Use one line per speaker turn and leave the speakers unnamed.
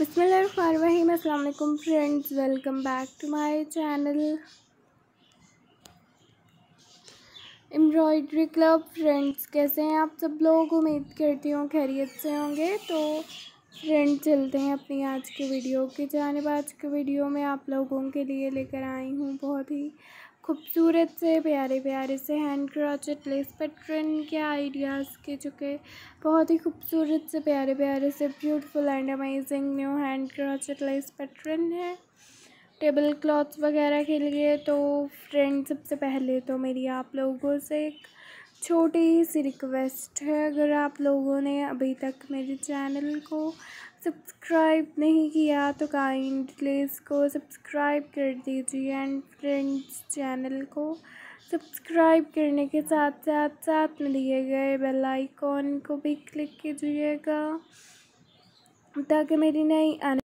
बसमीम अल्लाम friends welcome back to my channel embroidery club friends कैसे हैं आप सब लोग उम्मीद करती हूँ खैरियत से होंगे तो फ्रेंड चलते हैं अपनी आज की वीडियो की जानब आज की वीडियो में आप लोगों के लिए लेकर आई हूँ बहुत ही खूबसूरत से प्यारे प्यारे से हैंड क्रॉचेट लेस पैटर्न के आइडियाज़ के जो कि बहुत ही खूबसूरत से प्यारे प्यारे से beautiful and amazing new hand crochet lace pattern है टेबल क्लॉथ्स वगैरह के लिए तो फ्रेंड सबसे पहले तो मेरी आप लोगों से एक छोटी सी रिक्वेस्ट है अगर आप लोगों ने अभी तक मेरे चैनल को सब्सक्राइब नहीं किया तो काइंडली इसको सब्सक्राइब कर दीजिए एंड फ्रेंड्स चैनल को सब्सक्राइब करने के साथ साथ साथ में दिए गए बेल आइकॉन को भी क्लिक कीजिएगा ताकि
मेरी नई आने